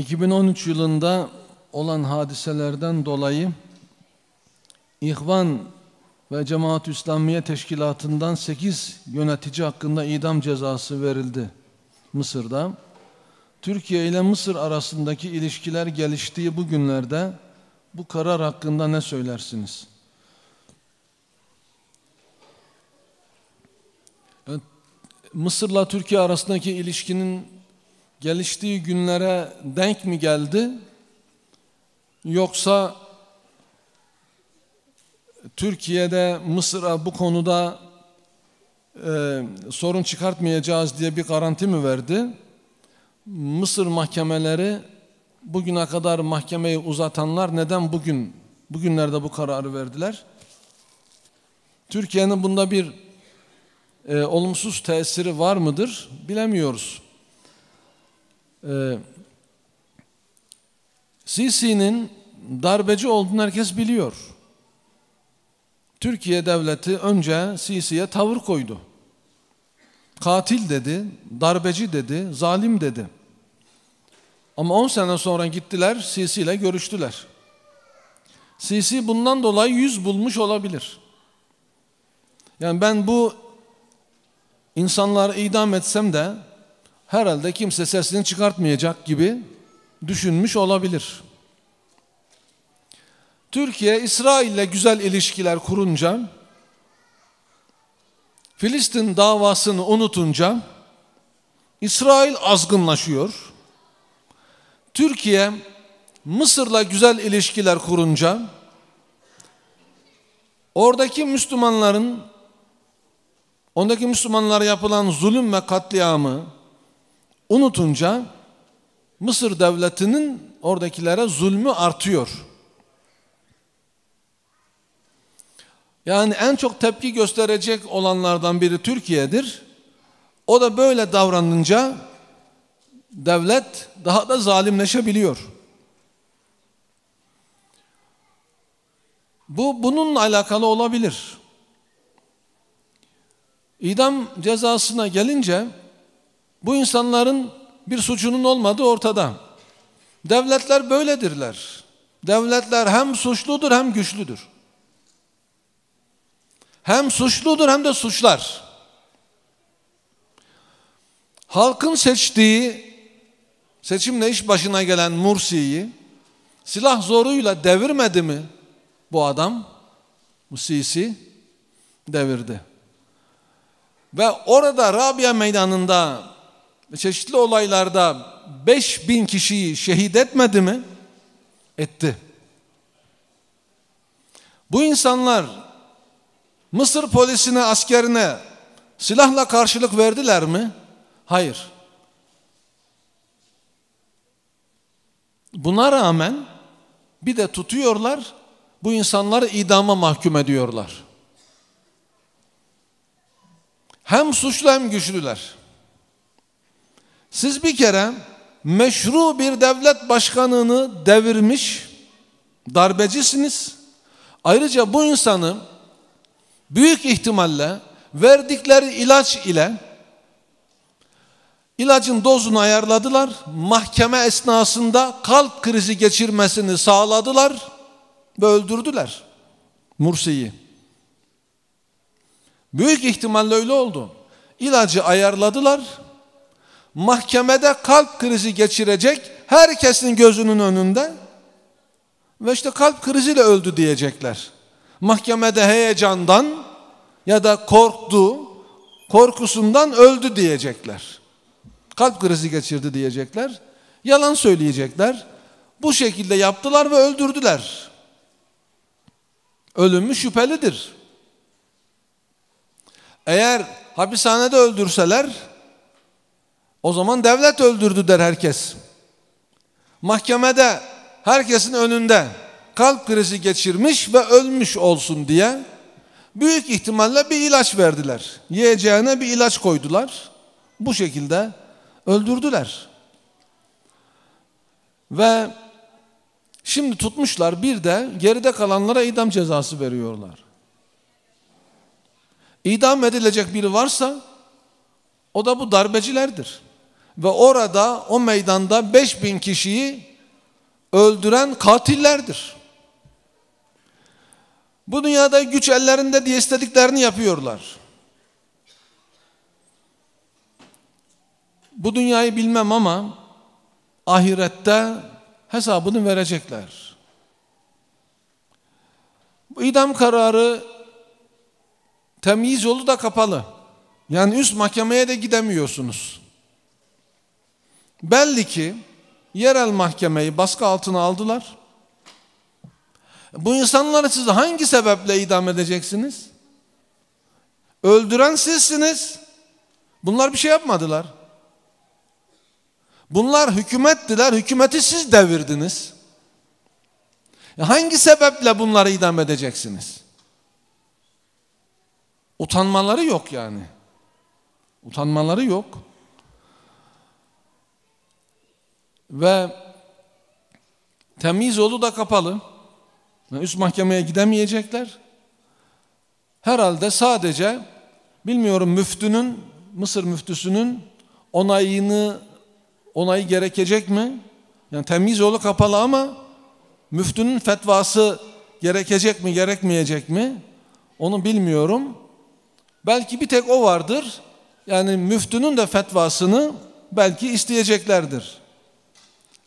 2013 yılında olan hadiselerden dolayı İhvan ve Cemaat İslamiye Teşkilatı'ndan 8 yönetici hakkında idam cezası verildi Mısır'da. Türkiye ile Mısır arasındaki ilişkiler geliştiği bu günlerde bu karar hakkında ne söylersiniz? Mısır'la Türkiye arasındaki ilişkinin geliştiği günlere denk mi geldi? Yoksa Türkiye'de Mısır'a bu konuda e, sorun çıkartmayacağız diye bir garanti mi verdi? Mısır mahkemeleri bugüne kadar mahkemeyi uzatanlar neden bugün bugünlerde bu kararı verdiler? Türkiye'nin bunda bir e, olumsuz tesiri var mıdır? Bilemiyoruz. Ee, Sisi'nin darbeci olduğunu herkes biliyor. Türkiye devleti önce Sisi'ye tavır koydu. Katil dedi, darbeci dedi, zalim dedi. Ama 10 sene sonra gittiler Sisi ile görüştüler. Sisi bundan dolayı yüz bulmuş olabilir. Yani ben bu insanları idam etsem de herhalde kimse sesini çıkartmayacak gibi düşünmüş olabilir. Türkiye İsrail'le güzel ilişkiler kurunca Filistin davasını unutunca İsrail azgınlaşıyor. Türkiye Mısır'la güzel ilişkiler kurunca oradaki Müslümanların ondaki Müslümanlara yapılan zulüm ve katliamı unutunca Mısır devletinin oradakilere zulmü artıyor. Yani en çok tepki gösterecek olanlardan biri Türkiye'dir. O da böyle davranınca devlet daha da zalimleşebiliyor. Bu bununla alakalı olabilir. İdam cezasına gelince bu insanların bir suçunun olmadığı ortada. Devletler böyledirler. Devletler hem suçludur hem güçlüdür. Hem suçludur hem de suçlar. Halkın seçtiği seçimle iş başına gelen Mursi'yi silah zoruyla devirmedi mi bu adam? Bu devirdi. Ve orada Rabia meydanında çeşitli olaylarda 5000 kişiyi şehit etmedi mi? Etti. Bu insanlar Mısır polisine, askerine silahla karşılık verdiler mi? Hayır. Buna rağmen bir de tutuyorlar, bu insanları idama mahkum ediyorlar. Hem suçlu hem güçlüler. Siz bir kere meşru bir devlet başkanını devirmiş darbecisiniz. Ayrıca bu insanı büyük ihtimalle verdikleri ilaç ile ilacın dozunu ayarladılar. Mahkeme esnasında kalp krizi geçirmesini sağladılar ve öldürdüler Mursi'yi. Büyük ihtimalle öyle oldu. İlacı ayarladılar mahkemede kalp krizi geçirecek herkesin gözünün önünde ve işte kalp kriziyle öldü diyecekler. Mahkemede heyecandan ya da korktu, korkusundan öldü diyecekler. Kalp krizi geçirdi diyecekler. Yalan söyleyecekler. Bu şekilde yaptılar ve öldürdüler. Ölümü şüphelidir. Eğer hapishanede öldürseler o zaman devlet öldürdü der herkes. Mahkemede herkesin önünde kalp krizi geçirmiş ve ölmüş olsun diye büyük ihtimalle bir ilaç verdiler. Yiyeceğine bir ilaç koydular. Bu şekilde öldürdüler. Ve şimdi tutmuşlar bir de geride kalanlara idam cezası veriyorlar. İdam edilecek biri varsa o da bu darbecilerdir ve orada o meydanda 5000 kişiyi öldüren katillerdir. Bu dünyada güç ellerinde diye istediklerini yapıyorlar. Bu dünyayı bilmem ama ahirette hesabını verecekler. Bu idam kararı temyiz yolu da kapalı. Yani üst mahkemeye de gidemiyorsunuz. Belli ki yerel mahkemeyi baskı altına aldılar. Bu insanları siz hangi sebeple idam edeceksiniz? Öldüren sizsiniz. Bunlar bir şey yapmadılar. Bunlar hükümettiler, hükümeti siz devirdiniz. E hangi sebeple bunları idam edeceksiniz? Utanmaları yok yani. Utanmaları yok. ve temiz yolu da kapalı. üst mahkemeye gidemeyecekler. Herhalde sadece bilmiyorum müftünün, Mısır müftüsünün onayını onayı gerekecek mi? Yani temiz yolu kapalı ama müftünün fetvası gerekecek mi, gerekmeyecek mi? Onu bilmiyorum. Belki bir tek o vardır. Yani müftünün de fetvasını belki isteyeceklerdir.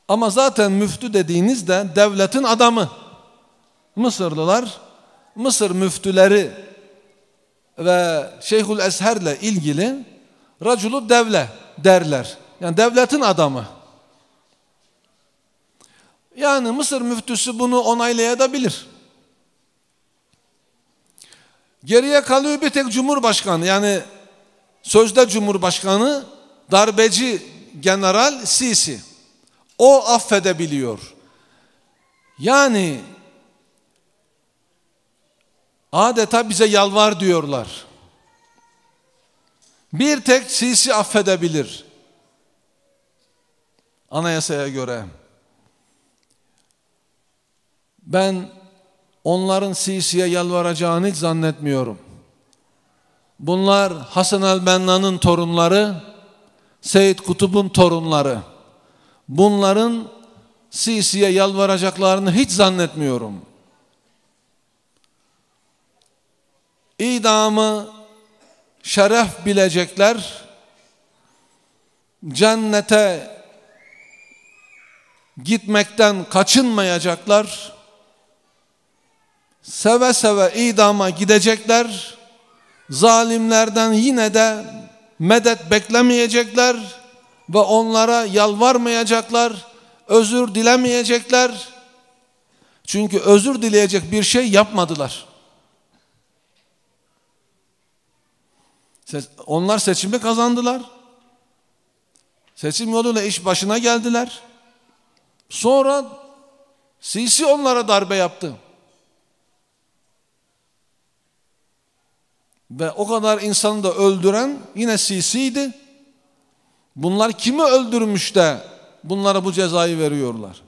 Ama zaten müftü dediğiniz de devletin adamı. Mısırlılar, Mısır müftüleri ve Şeyhül Esher'le ilgili raculu devle derler. Yani devletin adamı. Yani Mısır müftüsü bunu onaylayabilir. Geriye kalıyor bir tek Cumhurbaşkanı. Yani sözde Cumhurbaşkanı, darbeci general Sisi. O affedebiliyor. Yani adeta bize yalvar diyorlar. Bir tek Sisi affedebilir. Anayasaya göre. Ben onların Sisi'ye yalvaracağını hiç zannetmiyorum. Bunlar Hasan el-Benna'nın torunları, Seyit Kutub'un torunları bunların Sisi'ye yalvaracaklarını hiç zannetmiyorum. İdamı şeref bilecekler, cennete gitmekten kaçınmayacaklar, seve seve idama gidecekler, zalimlerden yine de medet beklemeyecekler, ve onlara yalvarmayacaklar, özür dilemeyecekler. Çünkü özür dileyecek bir şey yapmadılar. Onlar seçimi kazandılar. Seçim yoluyla iş başına geldiler. Sonra Sisi onlara darbe yaptı. Ve o kadar insanı da öldüren yine Sisi'ydi. Bunlar kimi öldürmüş de bunlara bu cezayı veriyorlar?